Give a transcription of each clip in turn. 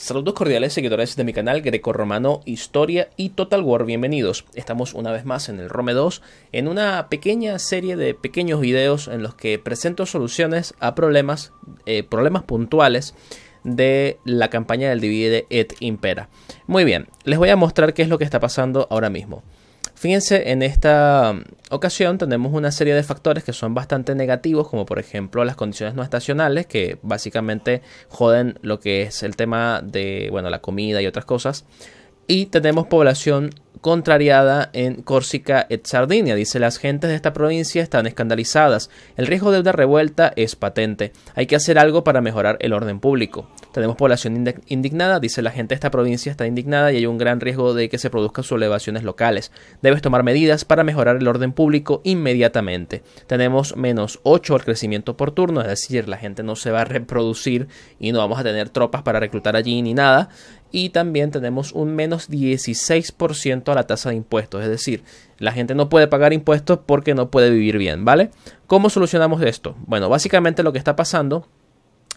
Saludos cordiales seguidores de mi canal Greco-Romano Historia y Total War, bienvenidos. Estamos una vez más en el Rome 2 en una pequeña serie de pequeños videos en los que presento soluciones a problemas, eh, problemas puntuales de la campaña del Divide et Impera. Muy bien, les voy a mostrar qué es lo que está pasando ahora mismo. Fíjense, en esta mm, ocasión tenemos una serie de factores que son bastante negativos, como por ejemplo las condiciones no estacionales, que básicamente joden lo que es el tema de, bueno, la comida y otras cosas. Y tenemos población contrariada en córcega y Sardinia. Dice, las gentes de esta provincia están escandalizadas. El riesgo de una revuelta es patente. Hay que hacer algo para mejorar el orden público. Tenemos población indignada. Dice, la gente de esta provincia está indignada y hay un gran riesgo de que se produzcan sublevaciones locales. Debes tomar medidas para mejorar el orden público inmediatamente. Tenemos menos 8 al crecimiento por turno, es decir, la gente no se va a reproducir y no vamos a tener tropas para reclutar allí ni nada y también tenemos un menos 16% a la tasa de impuestos. Es decir, la gente no puede pagar impuestos porque no puede vivir bien, ¿vale? ¿Cómo solucionamos esto? Bueno, básicamente lo que está pasando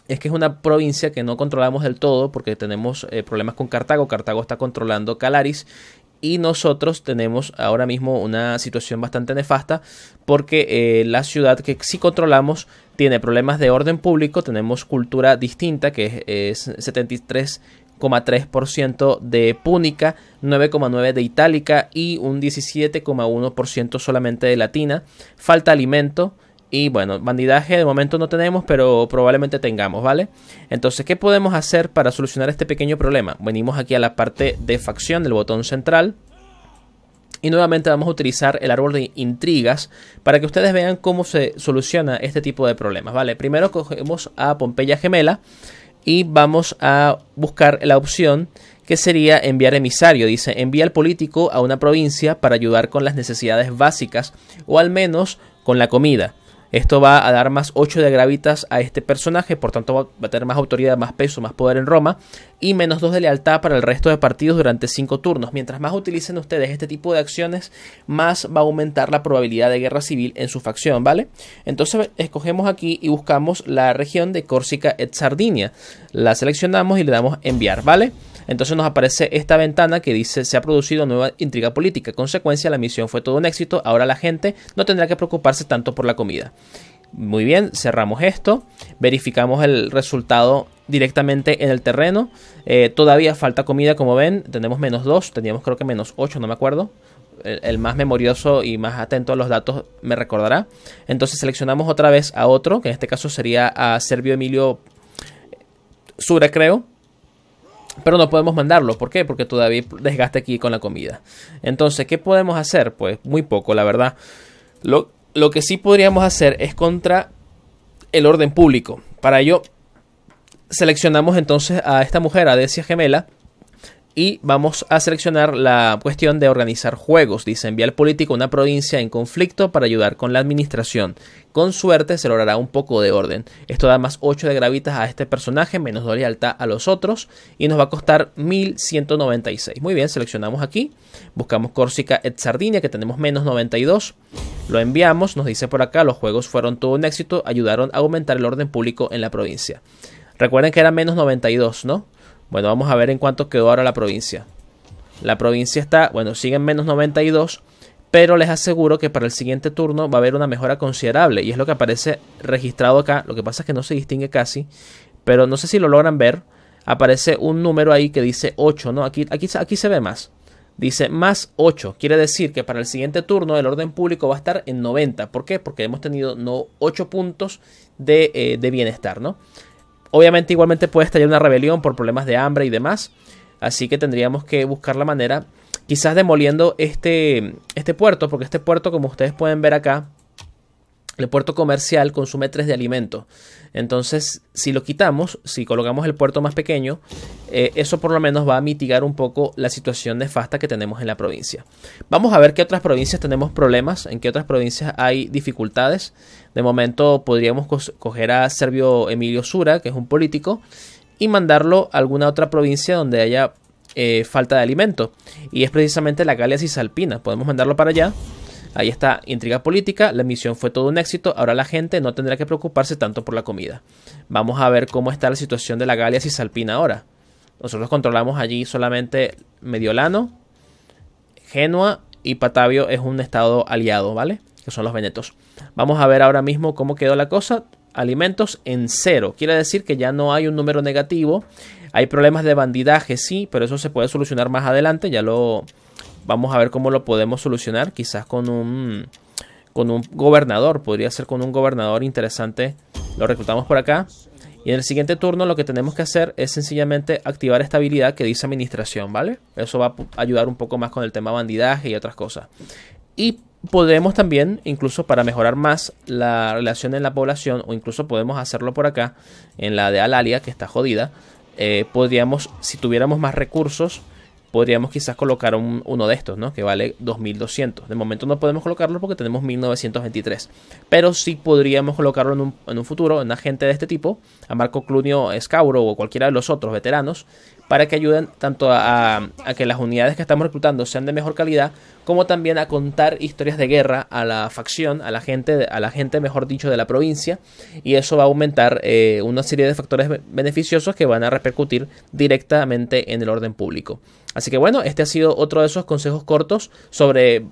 es que es una provincia que no controlamos del todo porque tenemos eh, problemas con Cartago. Cartago está controlando Calaris. Y nosotros tenemos ahora mismo una situación bastante nefasta porque eh, la ciudad que sí controlamos tiene problemas de orden público, tenemos cultura distinta que es, eh, es 73 9,3% de púnica, 9,9% de itálica y un 17,1% solamente de latina. Falta alimento. Y bueno, bandidaje de momento no tenemos, pero probablemente tengamos, ¿vale? Entonces, ¿qué podemos hacer para solucionar este pequeño problema? Venimos aquí a la parte de facción del botón central. Y nuevamente vamos a utilizar el árbol de intrigas para que ustedes vean cómo se soluciona este tipo de problemas, ¿vale? Primero cogemos a Pompeya Gemela y vamos a buscar la opción que sería enviar emisario. Dice, envía al político a una provincia para ayudar con las necesidades básicas o al menos con la comida. Esto va a dar más 8 de gravitas a este personaje, por tanto va a tener más autoridad, más peso, más poder en Roma y menos 2 de lealtad para el resto de partidos durante 5 turnos. Mientras más utilicen ustedes este tipo de acciones, más va a aumentar la probabilidad de guerra civil en su facción, ¿vale? Entonces escogemos aquí y buscamos la región de Córcega et Sardinia. La seleccionamos y le damos enviar, ¿vale? Entonces nos aparece esta ventana que dice se ha producido nueva intriga política. Consecuencia, la misión fue todo un éxito. Ahora la gente no tendrá que preocuparse tanto por la comida. Muy bien, cerramos esto, verificamos el resultado directamente en el terreno. Eh, todavía falta comida, como ven, tenemos menos 2, teníamos creo que menos 8, no me acuerdo. El, más memorioso y más atento a los datos me recordará. Entonces seleccionamos otra vez a otro, que en este caso sería a Servio Emilio Sura, creo. Pero no podemos mandarlo, ¿por qué? Porque todavía desgaste aquí con la comida. Entonces, ¿qué podemos hacer? Pues muy poco, la verdad. Lo, lo que sí podríamos hacer es contra el orden público. Para ello, seleccionamos entonces a esta mujer, a Decia Gemela, y vamos a seleccionar la cuestión de organizar juegos. Dice enviar al político a una provincia en conflicto para ayudar con la administración. Con suerte se logrará un poco de orden. Esto da más 8 de gravitas a este personaje, menos 2 lealtad a los otros y nos va a costar 1196. Muy bien, seleccionamos aquí. Buscamos Córsica et Sardinia que tenemos menos 92. Lo enviamos, nos dice por acá, los juegos fueron todo un éxito, ayudaron a aumentar el orden público en la provincia. Recuerden que era menos 92, ¿no? Bueno, vamos a ver en cuánto quedó ahora la provincia. La provincia está, bueno, sigue en menos 92, pero les aseguro que para el siguiente turno va a haber una mejora considerable. Y es lo que aparece registrado acá. Lo que pasa es que no se distingue casi, pero no sé si lo logran ver. Aparece un número ahí que dice 8, ¿no? Aquí, aquí, aquí se ve más. Dice más 8. Quiere decir que para el siguiente turno el orden público va a estar en 90. ¿Por qué? Porque hemos tenido no, 8 puntos eh, de, bienestar, ¿no? Obviamente igualmente puede estallar una rebelión por problemas de hambre y demás. Así que tendríamos que buscar la manera, quizás demoliendo este, este puerto, porque este puerto, como ustedes pueden ver acá, el puerto comercial consume tres de alimento. Entonces, si lo quitamos, si colocamos el puerto más pequeño, eh, eso por lo menos va a mitigar un poco la situación nefasta que tenemos en la provincia. Vamos a ver qué otras provincias tenemos problemas, en qué otras provincias hay dificultades. De momento podríamos coger a Servio Emilio Sura, que es un político, y mandarlo a alguna otra provincia donde haya eh, falta de alimento. Y es precisamente la y Cisalpina. Podemos mandarlo para allá Ahí está intriga política, la misión fue todo un éxito, ahora la gente no tendrá que preocuparse tanto por la comida. Vamos a ver cómo está la situación de la Galia Cisalpina ahora. Nosotros controlamos allí solamente Mediolano, Genua y Patavio es un estado aliado, ¿vale? Que son los venetos. Vamos a ver ahora mismo cómo quedó la cosa alimentos en cero. Quiere decir que ya no hay un número negativo. Hay problemas de bandidaje, sí, pero eso se puede solucionar más adelante. Ya lo vamos a ver cómo lo podemos solucionar. Quizás con un, con un gobernador. Podría ser con un gobernador interesante. Lo reclutamos por acá. Y en el siguiente turno lo que tenemos que hacer es sencillamente activar esta habilidad que dice administración, ¿vale? Eso va a ayudar un poco más con el tema bandidaje y otras cosas. Y podemos también, incluso para mejorar más la relación en la población, o incluso podemos hacerlo por acá, en la de Alalia, que está jodida, eh, podríamos, si tuviéramos más recursos, podríamos quizás colocar uno de estos, ¿no? Que vale 2200. De momento no podemos colocarlo porque tenemos 1923. Pero sí podríamos colocarlo en un, futuro, en una agente de este tipo, a Marco Clunio Escauro o cualquiera de los otros veteranos, para que ayuden tanto a, que las unidades que estamos reclutando sean de mejor calidad, como también a contar historias de guerra a la facción, a la gente, a la gente mejor dicho, de la provincia, y eso va a aumentar eh, una serie de factores beneficiosos que van a repercutir directamente en el orden público. Así que bueno, este ha sido otro de esos consejos cortos sobre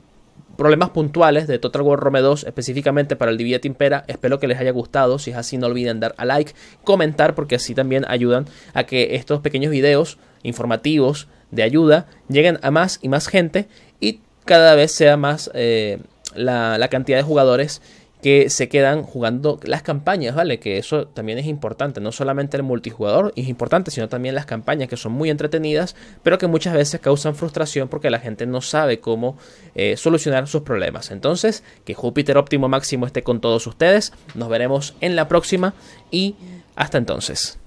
problemas puntuales de Total War Rome 2 específicamente para el Divide Impera. Espero que les haya gustado. Si es así, no olviden dar a like, comentar, porque así también ayudan a que estos pequeños videos informativos de ayuda lleguen a más y más gente y cada vez sea más eh, la cantidad de jugadores que se quedan jugando las campañas, ¿vale? Que eso también es importante, no solamente el multijugador es importante, sino también las campañas que son muy entretenidas, pero que muchas veces causan frustración porque la gente no sabe cómo eh, solucionar sus problemas. Entonces, que Júpiter óptimo máximo esté con todos ustedes, nos veremos en la próxima y hasta entonces.